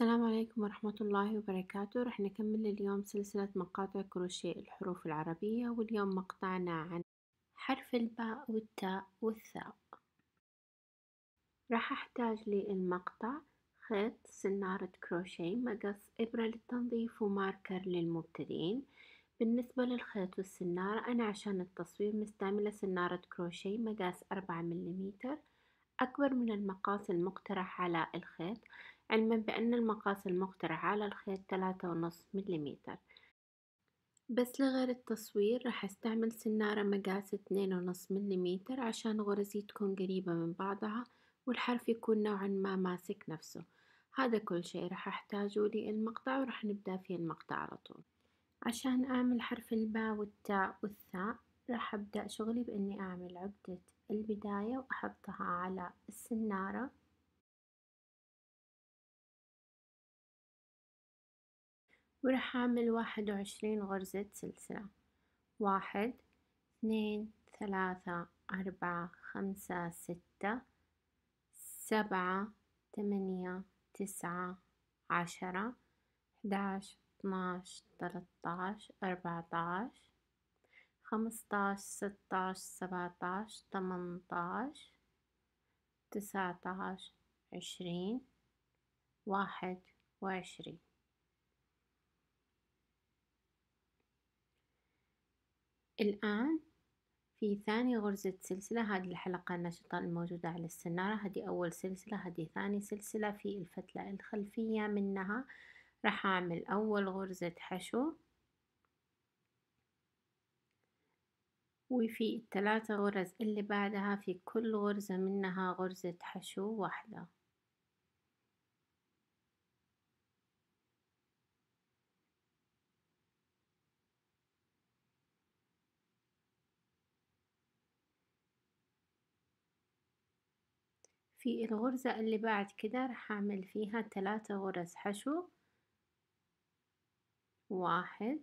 السلام عليكم ورحمة الله وبركاته رح نكمل اليوم سلسلة مقاطع كروشيه الحروف العربية واليوم مقطعنا عن حرف الباء والتاء والثاء راح أحتاج للمقطع خيط سنارة كروشيه مقص إبرة للتنظيف وماركر للمبتدئين بالنسبة للخيط والسنارة أنا عشان التصوير مستعملة سنارة كروشيه مقاس أربعة ملم أكبر من المقاس المقترح على الخيط علما بأن المقاس المقترح على الخيط ثلاثة ونص مليمتر بس لغير التصوير راح استعمل سنارة مقاس اثنين ونص مليمتر عشان غرزي تكون قريبة من بعضها والحرف يكون نوعا ما ماسك نفسه هذا كل شيء راح احتاجه للمقطع وراح نبدأ في المقطع على طول عشان أعمل حرف الباء والتاء والثاء راح أبدأ شغلي بإني أعمل عقدة البداية وأحطها على السنارة وراح أعمل واحد وعشرين غرزة سلسلة واحد اثنين ثلاثة أربعة خمسة ستة سبعة ثمانية تسعة عشرة احداش اثناش تلتاش أربعتاش خمستاش ستاش سبعتاش تمنتاش تسعتاش عشرين واحد وعشرين الآن في ثاني غرزة سلسلة هذه الحلقة النشطة الموجودة على السنارة هذه أول سلسلة هذه ثاني سلسلة في الفتلة الخلفية منها راح أعمل أول غرزة حشو وفي الثلاثة غرز اللي بعدها في كل غرزة منها غرزة حشو واحدة في الغرزة اللي بعد كده راح أعمل فيها ثلاثة غرز حشو واحد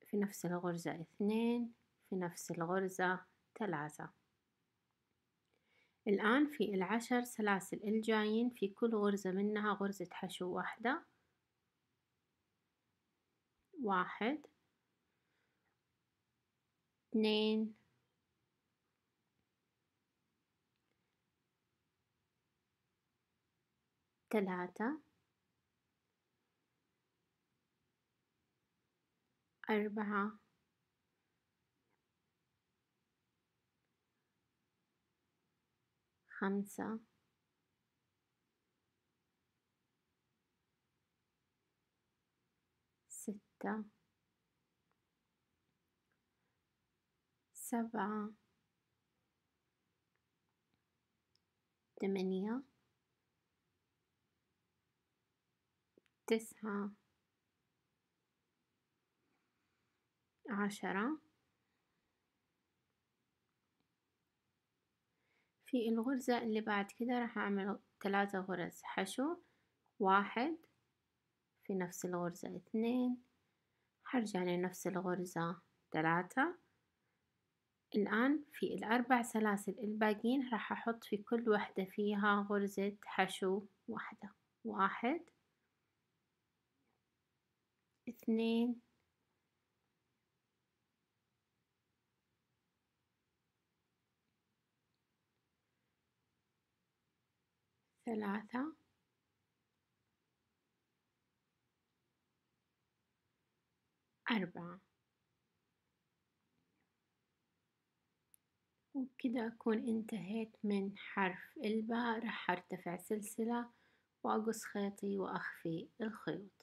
في نفس الغرزة اثنين في نفس الغرزة ثلاثة الآن في العشر سلاسل الجايين في كل غرزة منها غرزة حشو واحدة واحد اثنين ثلاثة أربعة خمسة ستة سبعة ثمانية تسعة عشرة في الغرزة اللي بعد كده راح أعمل ثلاثة غرز حشو واحد في نفس الغرزة اثنين هرجع لنفس الغرزة ثلاثة الآن في الأربع سلاسل الباقيين راح أحط في كل وحدة فيها غرزة حشو واحدة واحد اثنين ثلاثة أربعة وبكده أكون انتهيت من حرف الباء راح أرتفع سلسلة وأقص خيطي وأخفي الخيوط